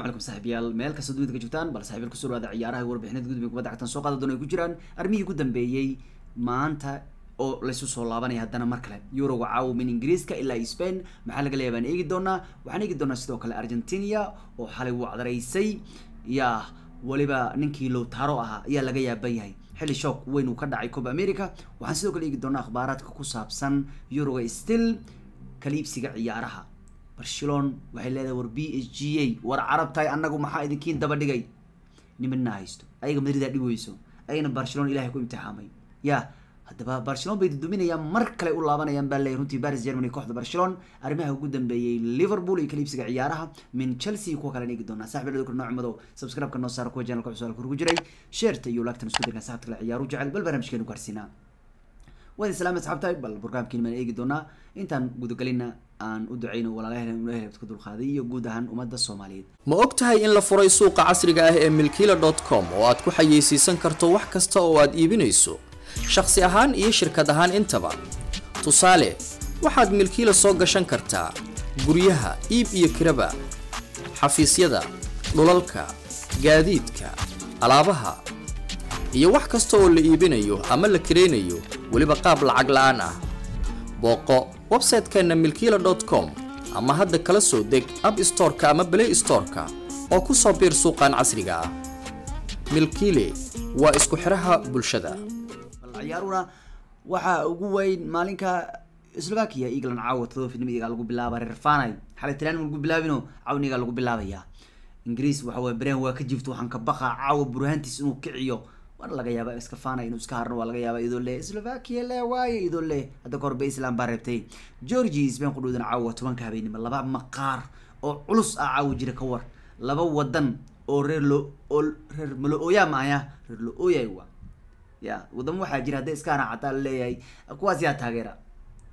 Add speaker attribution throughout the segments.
Speaker 1: alaikum saaxiibyaal meel kasta dunida ka joogtaan bal saxiibyal kusoo dhawaada ciyaaraha warbixinada gudmiga kubadda cagtan soo qaada doona ay ku jiraan armihii ugu dambeeyey maanta oo laysu soo laabanaya haddana mar kale yuroga caawimin ingiriiska ilaa spain maxaa laga leeyahay baan eegi doonaa waxaan eegi doonaa sidoo kale argentinia oo xalay wacdaraysay yaa weliba ninkii lowtaro ahaa ayaa laga yaaban yahay xilli shoog weyn uu ka dhacay cob america waxaan sidoo kale eegi doonaa akhbaaraadka ku saabsan yuroga still kaliibsiga ciyaaraha برشلون waxay leedahay war b h g a war carab tahay annagu maxaa idinkiin daba dhigay nimanna haysto ayaga madrid dhib weyso ayagana barcelona ilaahay ku imtixaamay ya haddaba barcelona bay duduminayaan mar kale u laabanayaan baa leeyahy runtii paris germany kooxda barcelona arrimaha ugu dambeeyey liverpool iyo kaliibsiga ciyaaraha min chelsea kuwa kalena eegi doonaa saaxiib dhadhowkar nooc madow subscribe-ka noo saara kuwa channelka cusub halka ku jiray sheerta iyo lagtan isku dirna saxaabta kale ciyaaru jecel bal barnaamijkeenu gaarsiinaa waad islaama asxaabtahay bal barnaamijkeenu baan eegi doonaa intaan gudagelinna aan u ducayno walaalaheen uhebt ku dulqaaday iyo guud ahaan ummadda soomaaliyeed ma og tahay in la furay suuqa casriga ah ee milkiila dot com oo aad ku xayaysiisan karto wax kasta oo aad iibinayso shaqsi ahaan iyo shirkad ahaan intaba tusaale waxaad milkiila soo gashan kartaa guryaha iib iyo kiraba xafiisyada dhulalka gaadiidka alaabaha iyo wax kasta oo la iibinayo ama la kiraynayo weliba qaab lacag laaan aan ah booqo websaytekeenna milkiila com ama hadda kala soo deg ab storeka ama blay storeka oo ku soo biir suuqan casriga ah milkiile waa isku xidhaha bulshada ciyaaruna waxaa ugu weyn maalinka slovakia england caawa todoba todobafidnimiga lagu bilaaba reer fanay xalay talaan lagu bilaabino cawniga lagu bilaabaya ingiriis waxa weye breen waa ka jiifto waxaan ka baqa caawa burhaantiis inuu kiciyo waa laga yaaba iskafana inuu iska harno waa laga yaaba iyadoo le slovakia le waaye iyadoo le hadda ka horbe baa reebtay georgi sbain qudhuudana caawa tobanka habeenimo laba maqaar oo culus ah caawa jira ka war laba wadan oo reer lo oo reer malo-ooyaa ma reer lo-ooyaay waa ya wadamo waxaa jira hadday iska hana xataa laleeyahay kuwaas yaa taageera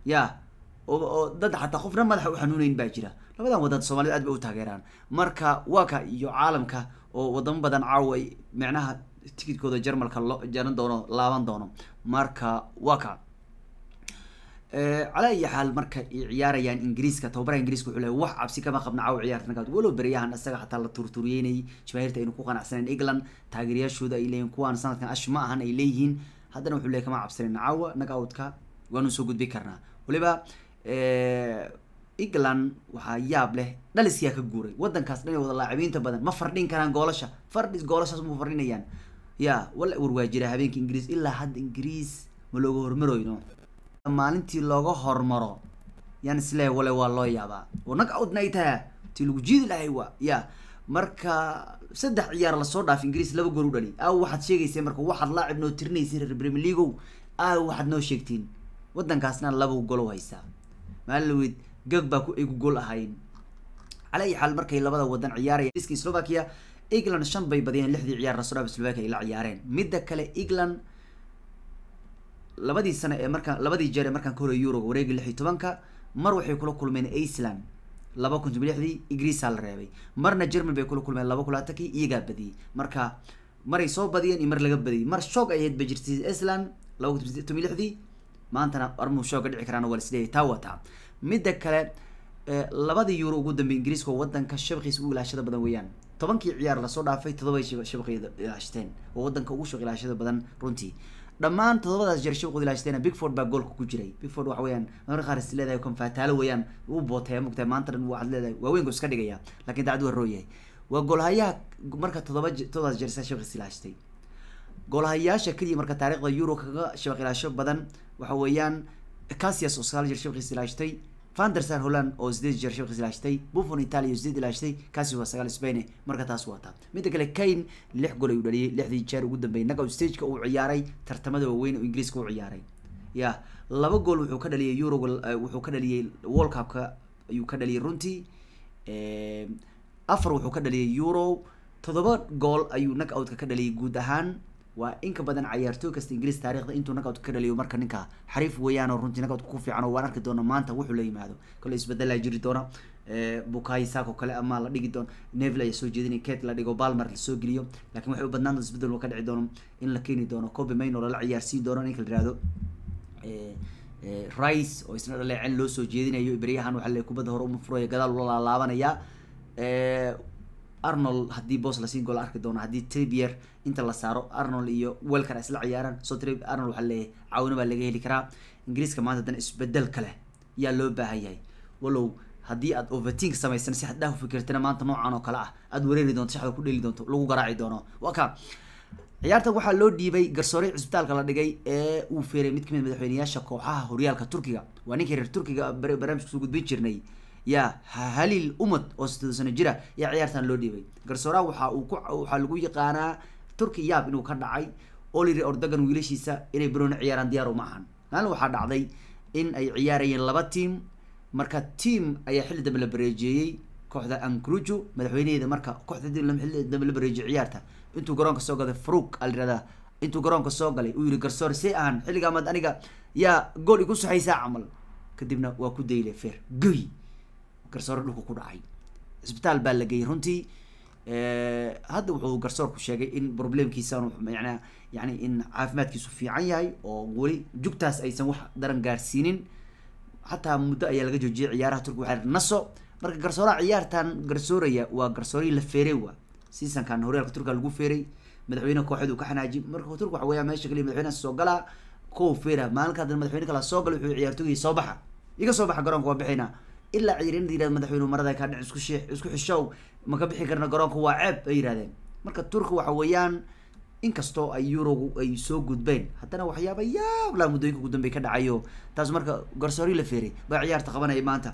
Speaker 1: ya oo dad xataa qofna madaxa uxanuuneyn baa jira labadan waddan soomaalida aad ba u taageeraan marka waaka iyo caalamka oo wadamo badan caawa micnaha tikidhkooda jarmalka jaran doono laaban doono marka waa eh, cala iyo xaal marka ay ciyaarayaan ingiriiska tababaraha ingiriiska wuxuu lehay wax cabsi kama qabna caawa ciyaarta nagaa walow beryahan isaga xataa la turturyeynayay jamaahirta aynu ku qanacsaneen england taageerayaashooda ay leeyihin kuwaan sanadkan ash ma ahan ay leeyihiin haddana wuxuu lehay kama cabsanen caawa nagaoutka waanu soo gudbi karnaa waliba eh, england waxaa yaab leh dhalisyaa ka guuray wadankaas dhan wada laacibiinta badan ma fardhin karaan goolasha fardhi goolashaas ma fardhinayaan ya wal war waa jira habeenka ingiriis ilaa hadda ingiriis ma looga hormarayno maalintii looga hormaro yaan isleeya wale waa loo yaabaa oo nag outna ay tahay tii lagu jiidi lahay waa ya marka saddex ciyaar lasoo dhaaf ingiriis laba gool u dhali aaw waxaad sheegaysay marka waxaad laacib noo tirinaysay reer premier leagow aaw waxaad noo sheegtiin waddankaasna laba golow haysaa maalawid gag baa ku egu gool ahayn cala xaal markay labada wadan ciyaarayaan iska slovakia england shan bay badiyeen lixdii ciyaar raslof slovakia ay la ciyaareen midda kale england labadii sane ee markaan labadii jeer ee markaan ka horey euroga wareegi lix tobanka mar waxay kula kulmeen iceland laba kun lixdii ingriisaa la reebay marna jerman bay kula kulmeen laba kun iyagaa badiyey marka maray soo badiyeen iyo mar laga badiyey mar shoog ayeed ba jirtay iceland laba kun lixdii maantana armuu shooga dhici karaan waa sidee taa wataa midda kale eh, labadii euro ugu dambeey ingiriiska wadanka shabkiis u ilaashada badan weeyaan tobankii ciyaar lasoo dhaafay todoba shabaqlaashteen oo wadanka ugu shaqilaashada badan runtii dhammaan todobadaas jeer shabaqood ilaashteena bigford baa goolka ku jiray bigford waxa weeyaan mararka qaar is leedahay konfataalo weeyaan u booteeya mugtahay maanta dhan waxaad leedahay waaweynku iska dhigaya laakiin daacad waa rooyahay waa goolhayaha marka todoba todobadaas jeer saa shabaqis ilaashtay goolhayaasha keliya marka taariikhda euro kaga shabaqilaasho badan waxa weeyaan casias oo sagaal jeer shabaqis ilaashtay vandersan holland oo sideed jeer shabkas ilaashtay buffon italia oo sideed ilaashtay kaasi waa sagaal spain marka taas waa taa midda kale kane lix gool ayuu dhaliyay lixdii jeer ugu dambeeyay knockout stageka uu ciyaaray tartamada waaweyn oo ingiriiska u ciyaaray ya laba gool wuxuu ka dhaliyay euro wuxuu ka dhaliyay world cupka ayuu ka dhaliyay runtii afar wuxuu ka dhaliyay euro toddoba gool ayuu knock outka ka dhaliyay guud ahaan waa inka badan cayaartooy kasta ingiriis taarikhda intuu nagaadku ka dhaliyo marka ninka xariif weeyaan runtii nagaadku ku fiican waan arki doona maanta wuxuu la yimaado kale isbedela jiri doona eh, bukayi saako kale ama la dhigi doono nevil ayaa soo jeedinaya ket la dhigo balmar lasoo geliyo lakin waxay u badnaan doonta isbedel waa ka dhici doono in la keeni doono coby main oo lala ciyaarsiin doono ninka la yihahdo eh, eh, rice oo isna dhaleecen loo soo jeedinayo ibryahan waxa le kubadda hore uma furaya gadaal ula laalaabanaya arnold haddii boos lasii golo arki doono haddii tribier inta la saaro arnold iyo welker isla ciyaaraan soo arnold waxaa leeyahay caawino baa laga heli karaa ingiriiska maanta dan isbedel kale yaa loo baahan yahay walow haddii aad overtink samaysan si haddaahu fikirtana maanta noocaan oo kale ah aad wareeri doonto shaxda ku dheli doonto lagu garaaci doono waa ka ciyaartan waxaa loo dhiibay garsoore cisbitaalka la dhigay ee uu feeray mid ka mid madaxweyneyaasha kooxaha horyaalka turkiga waa ninkii reer turkiga barnaamijka soo gudbin jirnay yaa halil umad oo sidoo sano jira ayaa ciyaartan loo dhiibay garsooraha waxa lagu yaqaanaa turki yaab inuu ka dhacay oo la ordogan wiilashiisa inay barooni ciyaaraan diyaar ma ahan maalin waxaa dhacday in ay ciyaarayeen laba tiam marka tiam ayaa xilli dambe la bareejeeyey kooxda ankrujo madaxweynaheeda marka kooxda xilli dambe la bareejiyey ciyaarta intuu garoonka soo galay faruuk aa intuu garoonka soo galay uu yihi garsoor say ahan xilligaamaad aniga yaa gool igu saxaysaa camal kadibna waa ku dayle feer goy garsoore dhulka ku dhacay isbitaal baa la geeyey runtii eh, hadda wuxuu garsoorku sheegay in problemkiisan manaa yani in caafimaadkiisu fiican yahay oo weli jugtaas aysan wax daran gaarsiinin xataa muddo ayaa laga joojiyay ciyaaraha turk waa naso marka garsooraha ciyaartan garsooraya waa garsoorihii la feeray waa seasonkan horyaalka turkiga lagu feeray madaxweyne kooxeed uu ka xanaaji marka turki waxa weeyaa meesha kaliya madaxweynaha soo galaa kow feera maalinka haddana madaxweyne kala soo gala wuxuu ciyaartooygii soo baxa iga soo baxa garoonka waa bixinaa ilaa ciidanada yirahd madaxweyne marada kaa dhec isku shii isku xishow ma ka bixi karna garoonka waa ceeb ay yidhahdeen marka turki waxa weeyaan inkastoo ay eurogu ay soo gudbeen haddana waxyaaba yaablaa muddooyinka ugu dambey ka dhacayo taas marka garsoori la feeray baa ciyaarta qabanaya maanta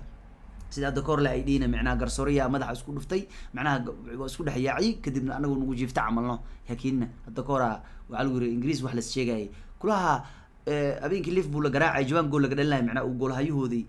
Speaker 1: sida hadda kahorle ay dhiina micnaha garsooriya madaxa isku dhuftay macnaha waa isku dhex yaaciyay kadibna anagu nagu jiifta camalno laakiin hadda kahora waxaa lagu yiri ingiriis wax las sheegayay kulaha eh, habeenkii liverpool la garaacay jawan gool laga dhalinayo macnaha uu goolhayahoodii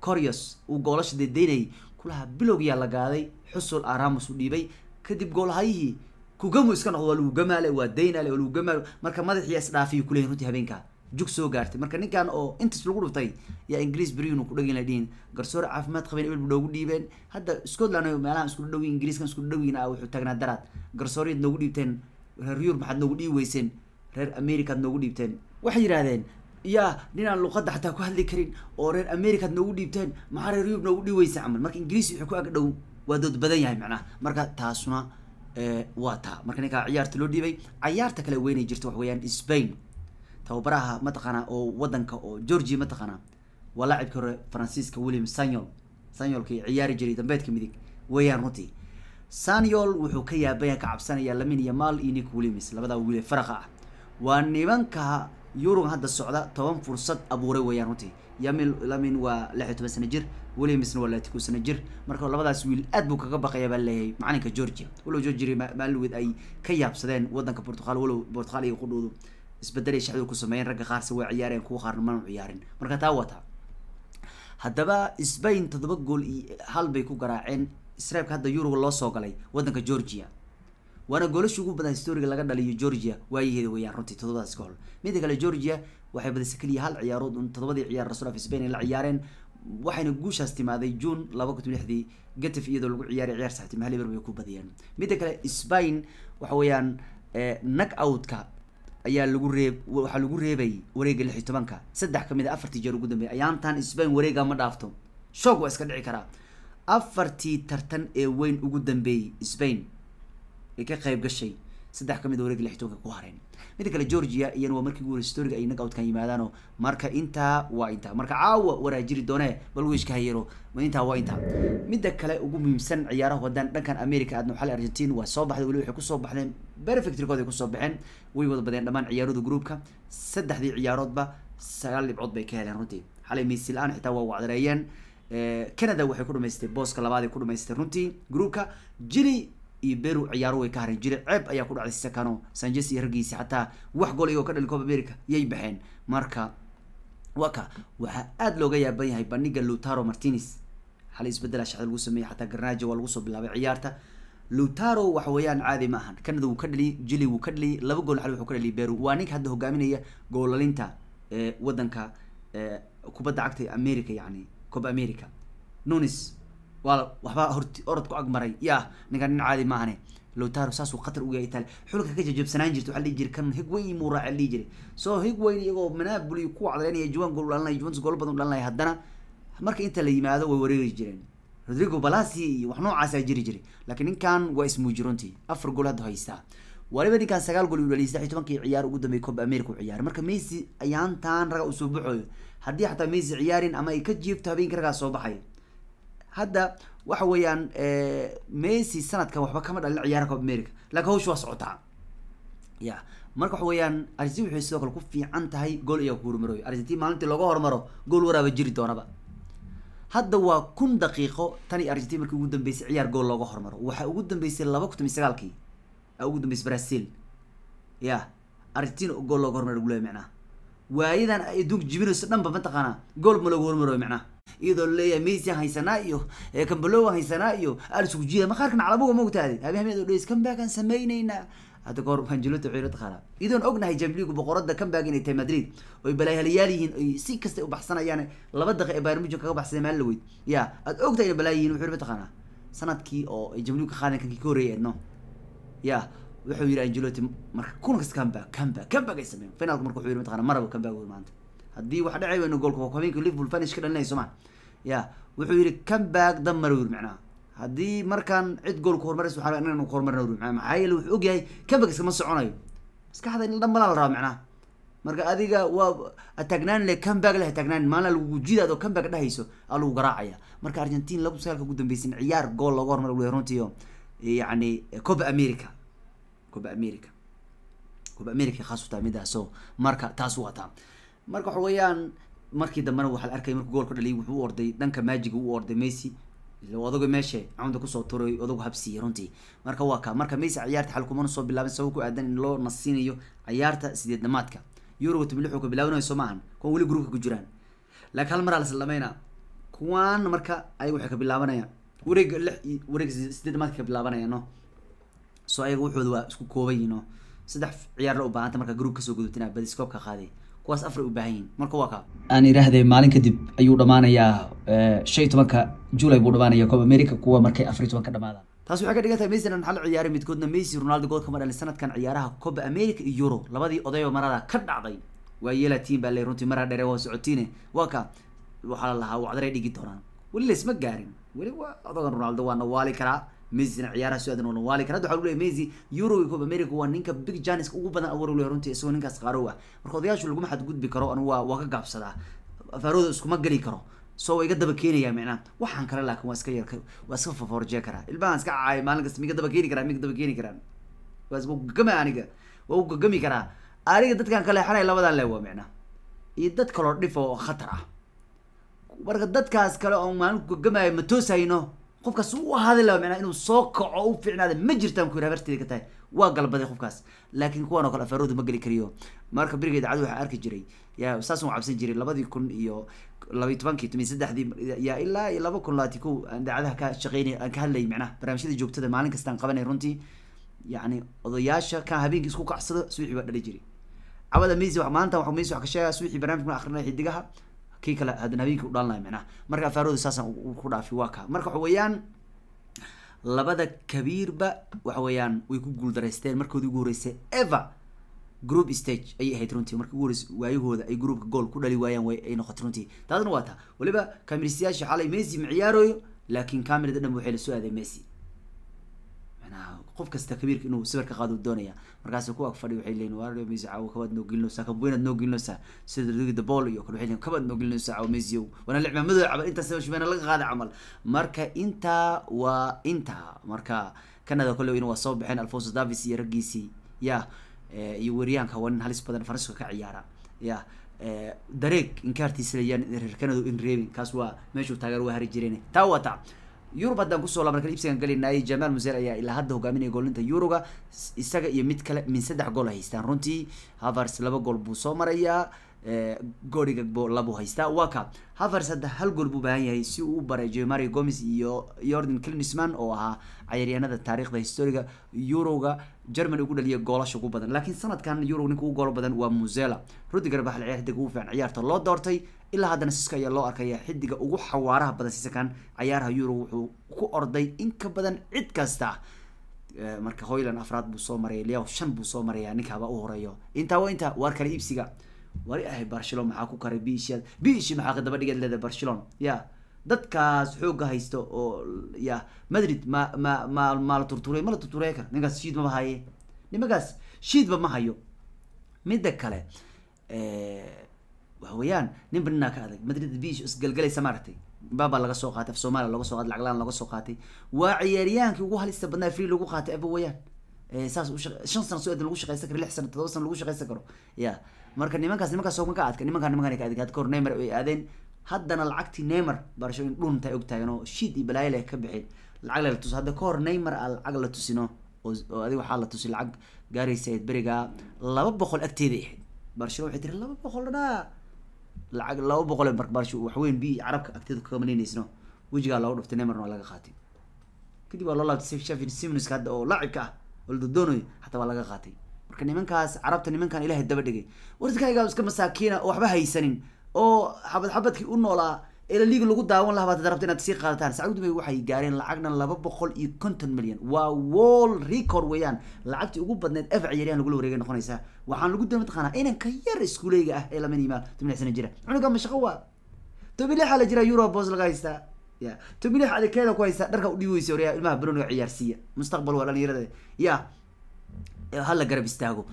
Speaker 1: corios uu goolasha dedeynayay kulahaa bilowgyaa la gaaday xusul aramus u dhiibay kadib goolhayihii kugamu iska noqdo waa lagu waa daynaale waa lagu marka madaxiya isdhaafiya kuleeyihin runtii habeenkaa jug soo gaartay marka ninkan oo intas lagu dhuftay yaa ingiriis beriinu kudhagan laydhihin garsoor caafimaad qabeen ebel noogu dhiibeen hadda scotland meelahan isku dhawin ingiriiskan isku dhawiin ah wuxuu taagnaa daraad garsooryad noogu dhiibteen reer yurub maxaad noogu dhiibi weyseen reer americaad noogu dhiibteen waxay yidhahdeen ya ninaan luqadda xataa ku hadli karin oo reer americaad noogu dhiibteen maxaa reer yurub noogu dhiibaysa camal marka ingiriisi wuxuu ku ag dhow waa dood badan yahay macnaha marka taasuna eh, waa taa marka ninkaa ciyaarta loo dhiibay cayaarta kale weynay jirta wax weeyaan spain tababaraha mataqaana oo wadanka oo georgia mataqaana waa laacibkii hore faransiiska william sanyol sanyolkii ciyaari jiray dambeedka midig weeyaan runtii sanyol wuxuu ka yaabaya ka cabsanaya lamin iyo iyo nick williams labadaa wiile faraqa ah waa nimanka yurug hadda socda toban fursad abuuray weyaan runtii yamil lamin waa lixiyo toban sano jir williamsna waa laati kun jir marka labadaas wiil aad buu kaga baqaya baa leeyahay macalinka georgia walow georgia maalinweed ay ka yaabsadeen wadanka portugal walow portugal iyo qudhoodu isbedelay shaxdu ku sameeyeen ragga qaarse waa ciyaareen kuwa qaarna mana ciyaarin marka taa wataa haddaba spain toddoba gool iyo hal bay ku garaaceen israelka hadda yurug loo soo galay wadanka georgia waana goolasha ugu badan historiga laga dhaliyo georgia waayaheeda weeyaan runtii todobadaas ka mida kale georgia waxay badisa keliya hal ciyaarood un todobadii ciyaar rasuul af spain ay la ciyaareen waxayna guushaas timaaday june laba kun lixdii gataf iyadoo lagu ciyaariy ciyaar saaxtima hal bay ku badiyeen mida kale spain waxa weeyaan eh, nag outka ayaa lagu ree waxaa lagu reebay wareegga lix tobanka saddex kamid a ah, afartii jeer ugu dambeeyay ayaantan spain wareega ma dhaafto shoog waa iska dhici karaa afartii tartan ee weyn ugu dambeeyey spain ay ka qayb gashay saddex ka mid ah wareeg lixtoonka ku hareen midda kale georgia iyana waa markii ugu storiga ay knockoutkan yimaadaano marka intaa waa intaa marka caawa waraajiri doonee bal weyska hayero intaa waa intaa midda kale ugu muhiimsan ciyaaraha wadan dhankan america aadna waxaa argentine waa soo baxday weliba waxay kusoo baxdeen perfect record kusoo baxeen way wada badeen dhammaan ciyaarooda groupka saddexdii ciyaaroodba sagaal dhibcood bay ka heleen runtii xalay miisi la-aan xitaa waa wacdareeyeen canada waxay ku dhamaystay booska labaad ku dhamaystay runtii groupka jili iyo beru ciyaaro way ka hareen jireen ceeb ayaa ku dhacday sakano sanjes iyo raggiisi xataa wax gol iyagoo ka dhalin coob america yay baxeen marka waka waxaa aada looga yaaban yahay bandhiga lutaro martinez hal isbedela ah shacda lagu sameeyey xataa garnajo waa lagu soo bilaabay ciyaarta lutaro waxa weeyaan caadi ma ahan canada wuu ka dhaliyey jili wuu ka dhaliyay laba gool xal wuxuu ka dhaliyay beru waa ninka hadda hogaaminaya goolalinta ee eh, waddanka ee eh, kubadda cagta america yacni cob america nunis waa waxbaa hort agmaray ya ninkan nin caadi maahane lowtaro saasuu khatar uga italy xulka ka jajabsanaan jirta waxaa la jiray kan higweyn muu raacay la jiray soo higweyn iyagoo manaabuli kuwa cadaleynaya juwan gool dhalinaya juventus goolo badan u dhalinaya haddana marka inta la yimaado way wareeri jireen rodrigo balasi iyo wax noocaasaa jiri jiray laakiin ninkan waa ismuujirontii afar gool hadda haystaa waliba ninkan sagaal gool udhaliyay saddex iyo tobankii ciyaar ugu dambeeyay cob america u ciyaaray marka messi ayaantan raga usoo baxooyo haddii xataa messi ciyaarin ama ay ka jiibto habeenkii ragaa soo baxay hadda waxa weeyaan eh, mesy sanadkan waxba kama dhalin ciyaara cob america laakiin hawsha waa socotaa ya marka waxa weeyaan argentina waxay sidoo kale ku fiican tahay gool iyaga ku horumaroyo argentina maalintii looga hormaro gool waraaba jiri doonaba hadda waa kun daqiiqo tani iyo argentina markii ugu dambeysay ciyaar gool looga hormaro waxaa ugu dambeysay laba kun iyo sagaalkii ah, ugu dambeysay brazil ya argentina gool looga horumaro gulaya micnaha waayadan ay adduunka jibinayso dhanba mataqaanaa gool ma looga horumarayo micnaha iyadoo laleeyahay mesian haysanaa iyo cambalowa haysanaa iyo aan isku jiida maqaarkan calabuga ma ogtaade habeen dhes hadda kahor anjelota ciiro qaala iyadoon ognahay jamligu boqorada comeback inay tahay madrid oy balaaihaliyaal yihiin oy si kasta u baxsanayaan laba daqiiq ee bayrmujo kaga baxsaday maalin laweyd ya aad ogtahay inay balaayi yihin wuxu mataqaanaa sanadkii oo ay jamligu ka qaadeen kankii ka horreeyay edno ya wuxuu yidhi angeloti marka kun kasta comeback comeback ay sameeyen finalka marka wuxuu yidhi mataqana marabo comeback maanta haddii wax dhacay weyno goolka habeenkii liverpool vanish ka dhalinaya somaa ya wuxuu yidhi comeback damar wir macnaha haddii markaan cid goolka horumaras waxaa inaan horumarna wir macnaha maxaa yeele wuxuu ogyahay comebacks iskama soconayo maskaxda in dhanbalaa la rabaa macnaha marka adiga waa ataagnaan le comeback leh ataagnaan maalin lagu jidaad oo dhahayso aa lagu garaacaya marka argentina laba sagaalka ugu dambeysan ciyaar gool laga hormar uleeyahay runtii yacni coba america coba america coba america khaas u marka taas u wataa marka waxa weeyaan markii dambena waxaal arkay markuu gool ka wuxuu u orday dhanka maajiga u orday messi odago meesha camda kusoo turay odagu habsiiya runtii marka waa ka marka messi ciyaarta xal soo bilaabin sabab ku aadan in loo nasinayo ciyaarta sideed dhamaadka yuruga tibli wuxuu ka bilaabanayo maahan kuwa weli gruubka ku jiraan laakiin hal maraa la sallamaynaa kuwaan marka ayaga waxay ka bilaabanayaan wareega lix wareega sideed dhamaadka ka bilaabanayaan no ayaga wuxooda waa isku kooban saddex ciyaar la u baahanta marka gruub kasoo gudubta badiskoobka qaaday waas afra u baahan yihin marka waa ka aan idhaahday maalin kadib ayuu dhammaanayaa eh, shan iyo tobanka juulay buu dhamaanayaa coob america kuwa markay afar iyo tobanka dhamaadaan taas waxay ka dhigan tahay meysinan maxal ciyaaray midkoodna messi ronaldo good kama dhalin sanadkan ciyaaraha coba america iyo euro labadii odayba marada ka dhacday waa yela yeelatiin baa le runtii maraa dheere waa socotiine waa ka waxaa la lahaa wacdaray dhigi doonaan weli laysma gaarin weli waa odogan ronaldo waa nawaali karaa mesina ciyaaraha soo aadan walan waali kan hadda waxa lagu leeyahay messi euroga cob america waa ninka big janis ugu badan awoor u runtii isagoo ninkaas qaarow ah marka odayaashu laguma xadgudbi karo anu waa waa ka gaabsadaa faarooda iskuma geli karo soo waa iga daba keenayaa micnaa waxaan kale laakiin waa iska yar waa iska faforjee karaa ilmahan iska caay maalin kasta miga daba keeni karaa miga daba keeni karaan waa gagama aniga waa u gagami karaa aniga dadkan kale xanay labadan le waa micnaa iyo dad kaloo dhifo oo khatar ah marka dadkaas kale oo maalin ku gagamaayo ma qofkaas u ahaaday laba inuu soo kaco u fiicnaada ma jirtaan ku yidhaha barteyda ka tahay waa galbaday qofkaas laakiin kuwan oo kale afaaroodu ma geli kariyo marka berigeed cadu waxaa arki jiray yaa saas u cabsan jiray labadii kun iyo labaiy tobankii tomiy saddexdii yaa ilaa iyo laba kun labaati kow aan daacadaha ka shaqeynaya aan ka hadlayay micnaha barnaamijyada joogtada maalin kastaan qabanay runtii yacni odayaasha kan habeenkii isku kacsada suwixii baa dhali jiray cabada misi maanta maanta waxa ka sheegaya suwixii barnamijka akrinaya xidigaha kii kale habeenkii u dhaalanay micnaha marka faaroodu saasaan ku dhaafi waa kaa marka waxa weeyaan labada kabiirba waxa weeyaan way ku guuldaraysteen markoodii ugu horreysay ever group stage ayay ahayd runtii markii ugu horreysay waayahooda ay groupka gool ku dhali waayaan way ay noqotay runtii taasna waa taa weliba kaamiristayaasha xalay messi ma ciyaarayo laakiin kaamirada dhan waxay la soo aaday messi macnaha qof kasta kabiirka inuu sawir ka qaado doonaya markaas ku fadhi waxay leeyihin waarlo messi caawo kabaad noo gelinaysaa kabweynaad noo gelinaysaa sida rigi the ball iyo kale waxay leeyihin kabaad noo gelinaysaa caawo messi ow waana camal intaas shumeena laga qaada camal marka intaa waa intaa marka canada kolle in waa soo baxeen alfonso davis iyo raggiisii ya eh, iyo weeryaanka waa nin halis badan faransiska ka ciyaara ya eh, dareeg inkaartiisa layaan reer canada in reebin kaas waa meeshuu taageer waa hari jireen taa waa taa yurub haddaan kusoo laaban kale ibsigan galinay jamaal muser ayaa ilaa hadda hogaaminaya goolinta yuroga isaga iyo mid kale min saddex gool a haystaan runtii havars laba gool buu soo marayaa goriga labu haystaa waka ka haver hadda hal gool buu baahan yahay si uu u bareejiyo mario gomes iyo yordan clinisman oo ahaa cayaaryahanada taariikhda historiga yuroga germany ugu dhaliya goolasha ugu badan laakiin sanadkan euro ninka ugu goolo badan waa muzela rudiger baa xilciyaar xidig ugu fiican ciyaarta loo doortay ilaa haddana siska ayaa loo arkaya xidiga ugu xawaaraha badan sisakan cayaaraha euro wuxuu ku orday in ka badan cid kasta marka hoyland afraad buu soo maraya liyaw shan buu soo maraya ninka u horeeyo intaa waa inta waar kale iibsiga wari ahay barcelon maxaa ku karay biishad biishi maxaa ka daba dhigeed leedahay barcelon ya dadkaas xooga haysta oo ya madrid ma ma ma maa la turturay ma la turturay kar ninkaas shiid maba haye nimagaas shiidba ma hayo midda kale waxa weeyaan nin baninaa ka adag madrid biish isgalgalaysa maaragtay baba laga soo qaatay af soomaaliya laga soo qaatay lacaglaan laga soo qaatay waa ciyaaryahaankii ugu halista badnaa free lagu qaatay aba weeyaan saas shan sana soo edan lagu shaqaysan karo lix sana todoba sana lagu shaqaysan karo ya marka nimankaas nimankaas maka adka nimankaa nimankaan kahor neymar ay aadeen haddana lacagtii neymar barasho in dhunta ogtahay oo shiid iyo balaayo leh ka bixi lacag lala tuso hadda kahor neymar a lacag la tusino oo adiga waxaa la tusi lacag gaaraysa eed laba boqol agteeda ahayd barshalo waxay tiri laba boqol dhaa lacag laba boqol marka barsho waxweyn bi carabka agteeda kamanaynaysno wejigaa looga dhuftay nemarna waa laga qaatay kadib waa loo laabtay shafin simnuska hadda oo laacibka ah oo la dodoonayo waa laga qaatay marka nimankaas carabta nimankan ilahay daba dhigay warskayga iska masaakiina oo waxba haysanin oo xabad u noolaa elaliig lagu daawan lahaa baad rabta inaad sii qaadataan sacuudi waxay gaareen lacagna laba boqol iyo konton milyan waa wall record weeyaan lacagtii ugu badneed f ciyaaryahan lagula wareegay noqonaysa waxaan lagu dama taqaanaa inanka yar iskuuleyga ah ee lama nimaa toban jira cunuga mashaqo waa toban lix la jira euro bos laga haystaa ya toban lix adekeeda ku haystaa dharka udhiibaysa oryaa ilmaha baroniga ciyaarsiiya mustaqbal waa dhalinyarada ya hala garab istaago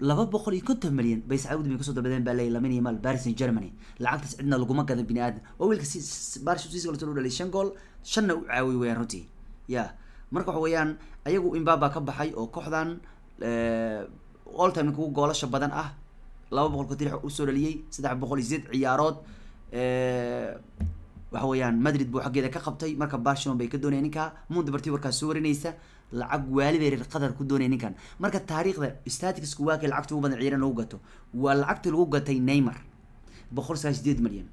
Speaker 1: laba boqol iyo konton milyan bay sacuudi bay kusoo dalbadeen baa leeyahy lamin iyo mal baris in germany lacagtaas cidna laguma gadan bini aadan waa wiilka baris siisgol u dhalay shan gool shanna u caawiy weyaan runtii ya marka waxa weeyaan ayagu imbaba ka baxay oo kooxdan all time kugu goolasha badan ah laba boqol konton usoo dhaliyay saddex boqol iyo sideed ciyaarood waxa weeyaan madrid buu xaggeeda ka qabtay marka barcelon bay ka doonaya ninka mundbarti warkaas soo warinaysa lacag waalibay reer qatar ku doonaya ninkan marka taariikhda statisku waa lacagta ugu badan ciiran lagu gato waa lacagta lagu gatay neymar boqol sagaa sideed malyan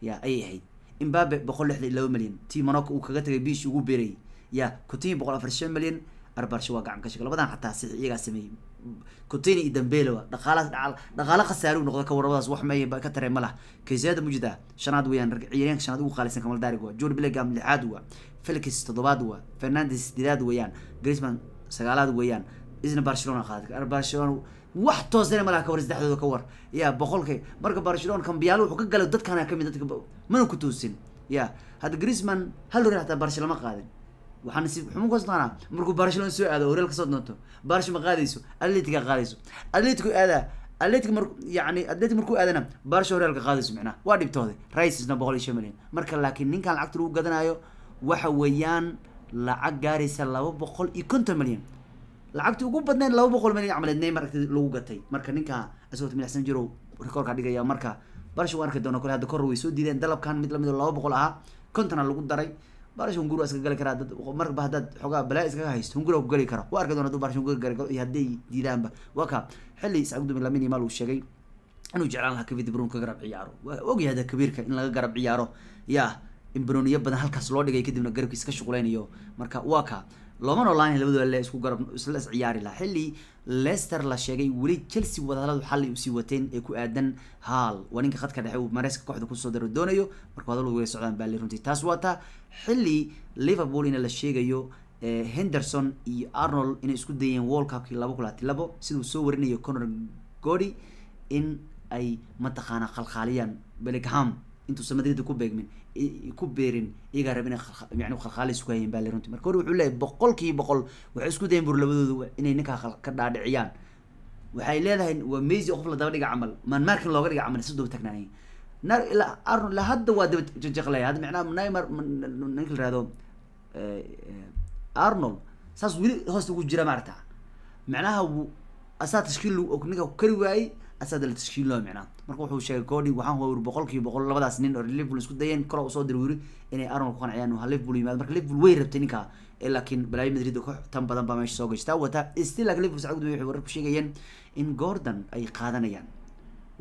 Speaker 1: ya ayay ahayd imbabe boqol lixdan laba malyan ti monaco uu kaga tagay biish ugu beerayay ya kutii boqol afar shan malyan arbarsho waa gacan ka sheg labadan xataa six iyagaa sameeyey containa iyo dambeelowa dhaqaala dhaqaale khasaaruu noqda ka wax meeya ka tare ma lah kaysiyada mujida shanaad weeyaan ciyaaryaanka shanaad ugu qaalisan kamal darig waa john billigam lixaad waa felix toddobaad waa fernandes sideedaad weeyaan grisman sagaalaad weeyaan isna barcelona qaad barcelona wax toosana malaha ka saddexdooda ka war ya boqolkay marka barcelona kambiyaalo wuxuu ka galay dadkana kamid ah, dadka mana ku toosin ya hadda grisman hal hore hataa barcelona ma qaadin waxaa nasiib markuu barcelona soo aado horeel kasoo doonto barsh ma qaadayso atletica qaadayso atletic aadaa atletic mar yani atletic markuu aadana barsh horeelka qaadayso micnaha waa dhibtooday risna boqol iyo shan milyan marka laakiin ninkan lacagta lagu gadanayo waxa weeyaan lacag gaaraysa laba boqol iyo konton milyan lacagta ugu badnayd laba boqol milyan camalee neymar agti lagu gatay marka ninka isagoo milaxsan jiro rekoorkaa dhigaya marka barsh waan arki doona kole hadda kor way soo diideen dalabkan mid lamid laba boqol ahaa kontona lagu daray barish hunguru iska gali karaa dad marba haddaad xoogaa balaa iskaga haysto hungura ku gali kara waa arki doona haduu barish hungura gali karo iyo hadday diidaanba waa ka xilli sacudumi lamini maal uu sheegay inuu jeclaan lahaa kavid brun ka garab ciyaaro waa ogyahay kabiirka in laga garab ciyaaro yaa in broniyo badan halkaas loo dhigay kadibna garabkiis ka shuquleynayo marka waa ka looma noolaan labadua le isku garab isla isciyaari ciyaari laha xilli lester la sheegay weli chelsea wadahaladu xalay usii wateen ee ku aadan hall waa ninka khadka dhexe uu mareyska kooxda kusoo daro doonayo marka hadaladu way socdaan baa le runtii taas waa taa xilli liverpool ina la sheegayo eh, henderson iyo arnold inay isku dayeen world cupkii laba kulaati labo siduu soo warinayo conor gody in ay mataqaana khalkhaaliyaan bellingham intuusan madrid ku beegmin ku beerin iyagaa rab ina yani khalkhaalays ku hayeen baa le marka hore wuxuu leeyahay boqol kiiba boqol waxay isku dayen bur labadooda inay ninkaa ka dhaadhiciyaan waxay leedahay waa maizy o qof la daba dhiga camal maan markin looga dhiga camal si daba tagnaanay nar la hadda waa daba jajaqlaya hadda micnaha nimar ninka la irahdo arnold saas weli hoosta ugu jira maarata macnaha asaa tashkiil ninka kari waayey asaada la tashkiil loo micnaa marka wuxuu sheegay koodhi waxaan huwa wuri boqol kiiba boqol labadaas nin oo liverpool isku dayeen kolo usoo diri wiri inay arnold ku qanciyaan ha liverpool yimaado marka liverpool way rabtay ninkaa laakiin balaayo madrid ka tan badan baa meesha soo geysta wata still laakiin liverpool sacud waxay warar ku sheegayeen in gordon ay qaadanayaan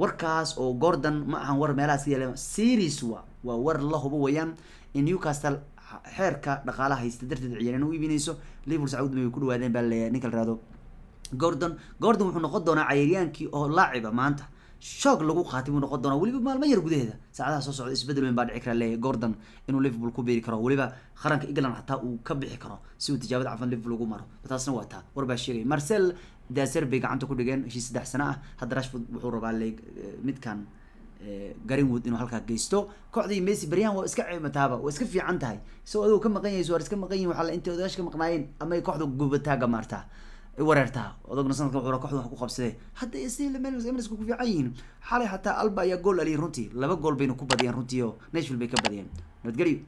Speaker 1: warkaas oo gordon ma ahan war meelahaas ka yaala series wa waa war la hubo wayaan in newcastle xeerka dhaqaalaha haysta darteed ciyaareen u iibinayso liverpool sacud way ku dhawaadeen baa laleeyahay ninka la raado gordon gordon wuxuu noqon doonaa cayaaryaankii oo laaciba maanta shoog lagu qaatay buu noqon doonaa weliba maalmo yar gudaheeda saacadaha soo socda isbedel weyn baa dhici kara leeyahay gordon inuu liverpool ku biiri karo weliba qaranka england xataa uu ka bixi karo si uu tijaabada cafan liverpool ugu maro taasna waa taa war baa sheegaya marcel daser bay gacanta ku dhigeen heshiis saddex sano ah hadda rashford wuxuu rabaa le eh, midkan eh, garinwood inuu halkaa geysto kooxdii messi baryahan waa iska ceemataaba waa iska fiican tahay isagoo adigu ka maqan yahay suwaar iska maqan yihin waxaa la intay odayaasha maqnaayeen ama kooxda gubataagga maartaa wareertaa odogna sanadka uura kooxda wax ku qabsadee hadda sl mariners emirsku ku fiican yihiin xalay xataa alba ayaa gool dhaliyay runtii laba gool baynu ku badiyeen runtii oo nashville bay ka badiyeen nabadgelyo